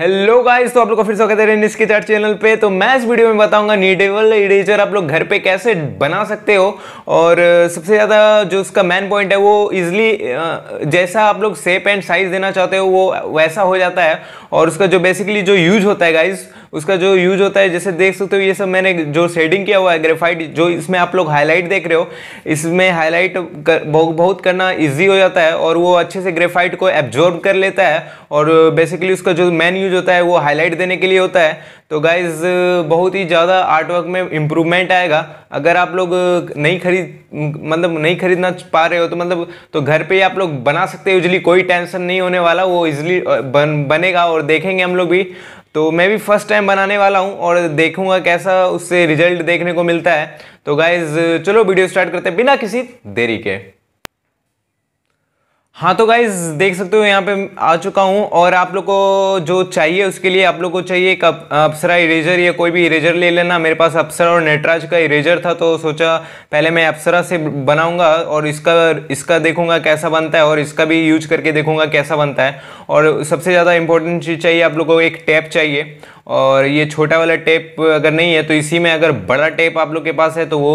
Hello guys तो आप लोग का फिर कहते हैं निस्की चार्ट चैनल पे तो मैं इस वीडियो में बताऊंगा नीडेबल इरेजर आप लोग घर पे कैसे बना सकते हो और सबसे ज़्यादा जो उसका मेन पॉइंट है वो इजली जैसा आप लोग सेप एंड साइज देना चाहते हो वो वैसा हो जाता है और उसका जो बेसिकली जो यूज होता है गाइस उसका जो यूज होता है जैसे देख सकते हो ये सब मैंने जो शेडिंग किया हुआ है ग्रेफाइट जो इसमें आप लोग हाईलाइट देख रहे हो इसमें हाईलाइट कर, बहुत करना ईजी हो जाता है और वो अच्छे से ग्रेफाइट को एब्जॉर्ब कर लेता है और बेसिकली उसका जो मेन यूज होता है वो हाईलाइट देने के लिए होता है तो गाइज बहुत ही ज़्यादा आर्टवर्क में इम्प्रूवमेंट आएगा अगर आप लोग नहीं खरीद मतलब नहीं खरीदना पा रहे हो तो मतलब तो घर पे ही आप लोग बना सकते हो यूजली कोई टेंशन नहीं होने वाला वो इजली बन बनेगा और देखेंगे हम लोग भी तो मैं भी फर्स्ट टाइम बनाने वाला हूँ और देखूंगा कैसा उससे रिजल्ट देखने को मिलता है तो गाइज चलो वीडियो स्टार्ट करते हैं बिना किसी देरी के हाँ तो गाइज देख सकते हो यहाँ पे आ चुका हूँ और आप लोग को जो चाहिए उसके लिए आप लोग को चाहिए एक अप्सरा इरेजर या कोई भी इरेजर ले लेना मेरे पास अप्सरा और नेटराज का इरेजर था तो सोचा पहले मैं अप्सरा से बनाऊंगा और इसका इसका देखूंगा कैसा बनता है और इसका भी यूज करके देखूंगा कैसा बनता है और सबसे ज़्यादा इंपॉर्टेंट चीज़ चाहिए आप लोग को एक टैप चाहिए और ये छोटा वाला टेप अगर नहीं है तो इसी में अगर बड़ा टेप आप लोग के पास है तो वो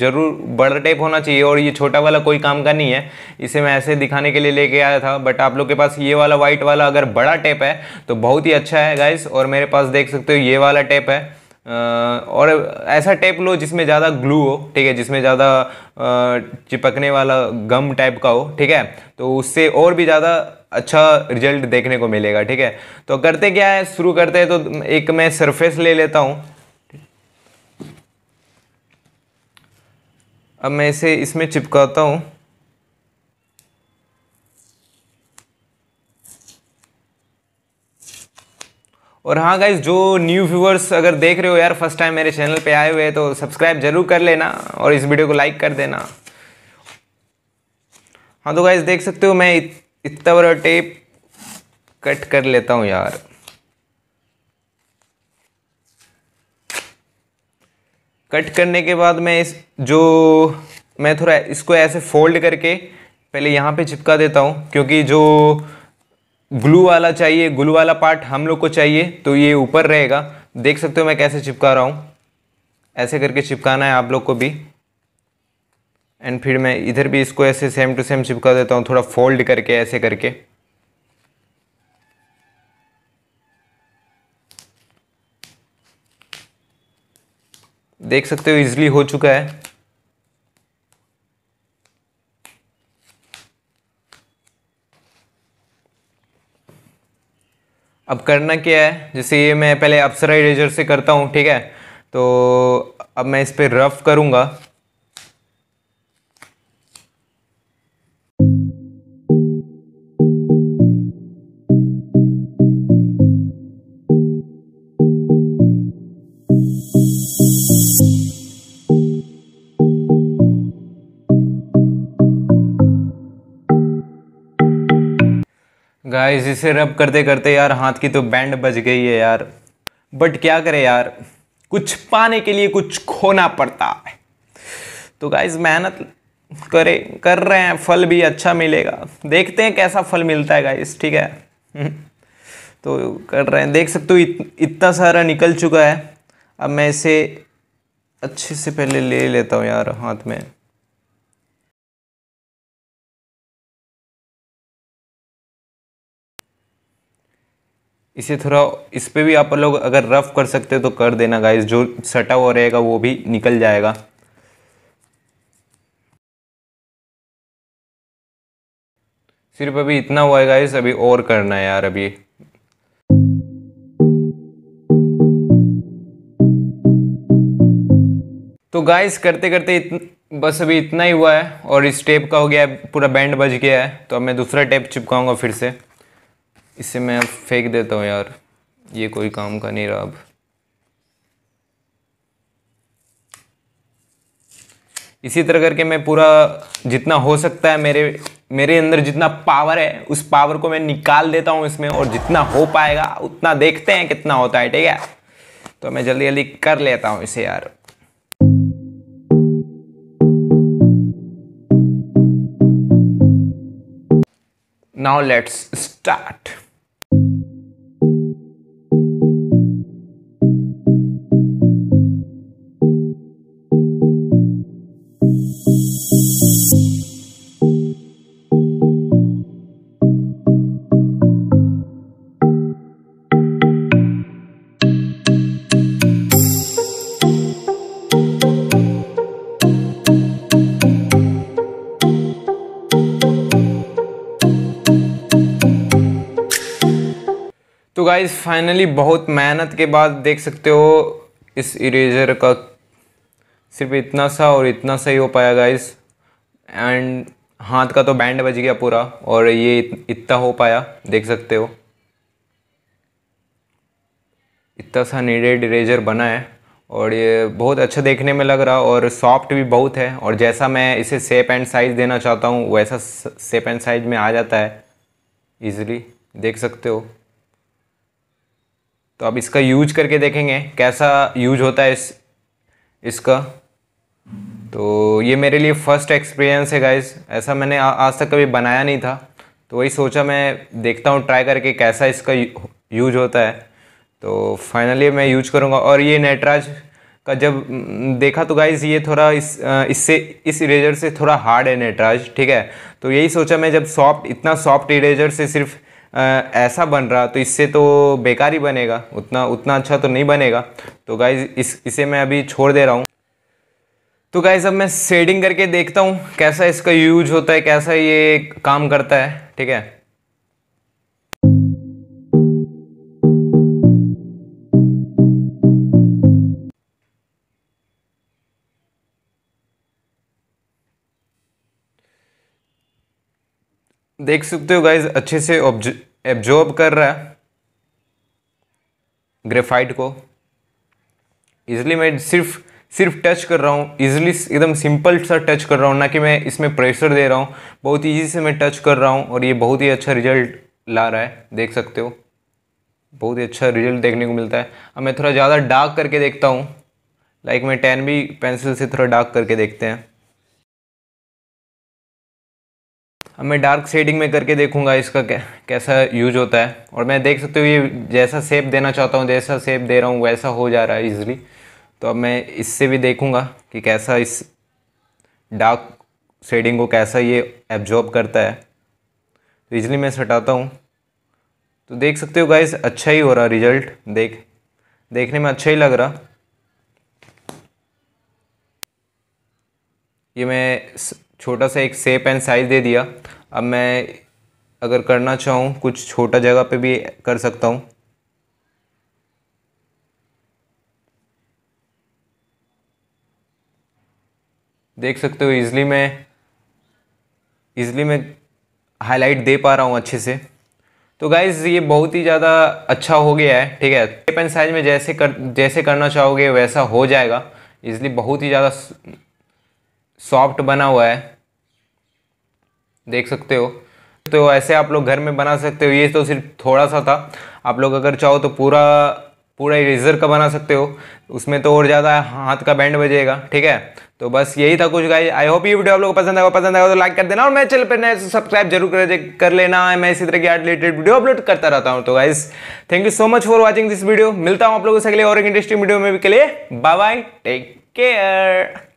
ज़रूर बड़ा टेप होना चाहिए और ये छोटा वाला कोई काम का नहीं है इसे मैं ऐसे दिखाने के लिए लेके आया था बट आप लोग के पास ये वाला वाइट वाला अगर बड़ा टेप है तो बहुत ही अच्छा है गाइस और मेरे पास देख सकते हो ये वाला टेप है और ऐसा टेप लो जिसमें ज़्यादा ग्लू हो ठीक है जिसमें ज़्यादा चिपकने वाला गम टाइप का हो ठीक है तो उससे और भी ज़्यादा अच्छा रिजल्ट देखने को मिलेगा ठीक है तो करते क्या है शुरू करते हैं तो एक मैं सरफेस ले लेता हूँ अब मैं इसे इसमें चिपकाता हूँ और हाँ गाइज जो न्यू व्यूवर्स अगर देख रहे हो यार फर्स्ट टाइम मेरे चैनल पे आए हुए हैं तो सब्सक्राइब जरूर कर लेना और इस वीडियो को लाइक कर देना हाँ तो गाइज देख सकते हो मैं इतना बड़ा टेप कट कर लेता हूँ यार कट करने के बाद मैं इस जो मैं थोड़ा इसको ऐसे फोल्ड करके पहले यहाँ पे चिपका देता हूँ क्योंकि जो ग्लू वाला चाहिए ग्लू वाला पार्ट हम लोग को चाहिए तो ये ऊपर रहेगा देख सकते हो मैं कैसे चिपका रहा हूँ ऐसे करके चिपकाना है आप लोग को भी एंड फिर मैं इधर भी इसको ऐसे सेम टू सेम चिपका देता हूँ थोड़ा फोल्ड करके ऐसे करके देख सकते हो इजली हो चुका है अब करना क्या है जैसे ये मैं पहले अप्सरा इरेजर से करता हूँ ठीक है तो अब मैं इस पर रफ़ करूँगा गाइस इसे रब करते करते यार हाथ की तो बैंड बज गई है यार बट क्या करें यार कुछ पाने के लिए कुछ खोना पड़ता है तो गाइस मेहनत करे कर रहे हैं फल भी अच्छा मिलेगा देखते हैं कैसा फल मिलता है गाइस ठीक है हम्म। तो कर रहे हैं देख सकते हो इत, इतना सारा निकल चुका है अब मैं इसे अच्छे से पहले ले लेता हूँ यार हाथ में इसे थोड़ा इस पर भी आप लोग अगर रफ़ कर सकते हो तो कर देना गाइस जो सटा हुआ रहेगा वो भी निकल जाएगा सिर्फ अभी इतना हुआ है गाइस अभी और करना है यार अभी तो गाइस करते करते इतन, बस अभी इतना ही हुआ है और इस टेप का हो गया है पूरा बैंड बज गया है तो अब मैं दूसरा टेप चिपकाऊंगा फिर से इसे मैं अब फेंक देता हूँ यार ये कोई काम का नहीं रहा अब इसी तरह करके मैं पूरा जितना हो सकता है मेरे मेरे अंदर जितना पावर है उस पावर को मैं निकाल देता हूँ इसमें और जितना हो पाएगा उतना देखते हैं कितना होता है ठीक है तो मैं जल्दी जल्दी कर लेता हूँ इसे यार now let's start तो गाइज फाइनली बहुत मेहनत के बाद देख सकते हो इस इरेजर का सिर्फ इतना सा और इतना सा ही हो पाया गाइज एंड हाथ का तो बैंड बज गया पूरा और ये इतना हो पाया देख सकते हो इतना सा नीडेड इरेजर बना है और ये बहुत अच्छा देखने में लग रहा और सॉफ्ट भी बहुत है और जैसा मैं इसे सेप एंड साइज़ देना चाहता हूँ वैसा सेप एंड साइज़ में आ जाता है ईज़िली देख सकते हो तो अब इसका यूज करके देखेंगे कैसा यूज होता है इस इसका तो ये मेरे लिए फ़र्स्ट एक्सपीरियंस है गाइज ऐसा मैंने आ, आज तक कभी बनाया नहीं था तो वही सोचा मैं देखता हूँ ट्राई करके कैसा इसका यूज होता है तो फाइनली मैं यूज करूँगा और ये नेटराज का जब देखा तो गाइज़ ये थोड़ा इस इससे इस इरेजर से थोड़ा हार्ड है नेटराज ठीक है तो यही सोचा मैं जब सॉफ्ट इतना सॉफ्ट इरेजर से सिर्फ ऐसा बन रहा तो इससे तो बेकार ही बनेगा उतना उतना अच्छा तो नहीं बनेगा तो गाइज़ इस इसे मैं अभी छोड़ दे रहा हूँ तो गाइज़ अब मैं शेडिंग करके देखता हूँ कैसा इसका यूज होता है कैसा ये काम करता है ठीक है देख सकते हो गाइज अच्छे से एब्जॉर्ब कर रहा है ग्रेफाइट को इज़िली मैं सिर्फ सिर्फ टच कर रहा हूँ ईजिली एकदम सिंपल सा टच कर रहा हूँ ना कि मैं इसमें प्रेशर दे रहा हूँ बहुत ईजी से मैं टच कर रहा हूँ और ये बहुत ही अच्छा रिजल्ट ला रहा है देख सकते हो बहुत ही अच्छा रिजल्ट देखने को मिलता है अब मैं थोड़ा ज़्यादा डार्क करके देखता हूँ लाइक मैं टेन भी पेंसिल से थोड़ा डार्क करके देखते हैं अब मैं डार्क शेडिंग में करके देखूंगा इसका कैसा यूज होता है और मैं देख सकते हो ये जैसा सेप देना चाहता हूँ जैसा सेप दे रहा हूँ वैसा हो जा रहा है ईजिली तो अब मैं इससे भी देखूंगा कि कैसा इस डार्क शेडिंग को कैसा ये एब्जॉर्ब करता है तो इजली मैं सटाता हूँ तो देख सकते हो गाइस अच्छा ही हो रहा रिजल्ट देख देखने में अच्छा ही लग रहा ये मैं छोटा सा एक सेप एंड साइज़ दे दिया अब मैं अगर करना चाहूँ कुछ छोटा जगह पे भी कर सकता हूँ देख सकते हो इजली मैं इजली मैं हाईलाइट दे पा रहा हूँ अच्छे से तो गाइज़ ये बहुत ही ज़्यादा अच्छा हो गया है ठीक है सेप एंड साइज में जैसे कर जैसे करना चाहोगे वैसा हो जाएगा इसलिए बहुत ही ज़्यादा सॉफ्ट बना हुआ है देख सकते हो तो ऐसे आप लोग घर में बना सकते हो ये तो सिर्फ थोड़ा सा था आप लोग अगर चाहो तो पूरा पूरा इरेजर का बना सकते हो उसमें तो और ज़्यादा हाथ का बैंड बजेगा ठीक है तो बस यही था कुछ गाइस आई होप ये वीडियो आप लोगों को पसंद आएगा पसंद आएगा तो लाइक कर देना और मैं चैनल पर नए सब्सक्राइब तो जरूर कर, कर लेना मैं इसी तरह की आर्ट रिलेटेड वीडियो अपलोड करता रहता हूँ तो guys thank you so much for watching this video मिलता हूँ आप लोगों से अगले और एक इंटरेस्टिंग वीडियो में भी के लिए बाय बाय टेक केयर